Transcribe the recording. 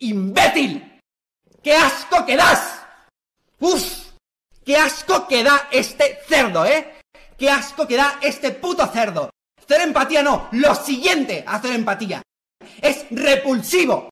imbécil. ¡Qué asco que das! ¡Uf! ¡Qué asco que da este cerdo, eh! ¡Qué asco que da este puto cerdo! Hacer empatía no, lo siguiente a hacer empatía. Es repulsivo.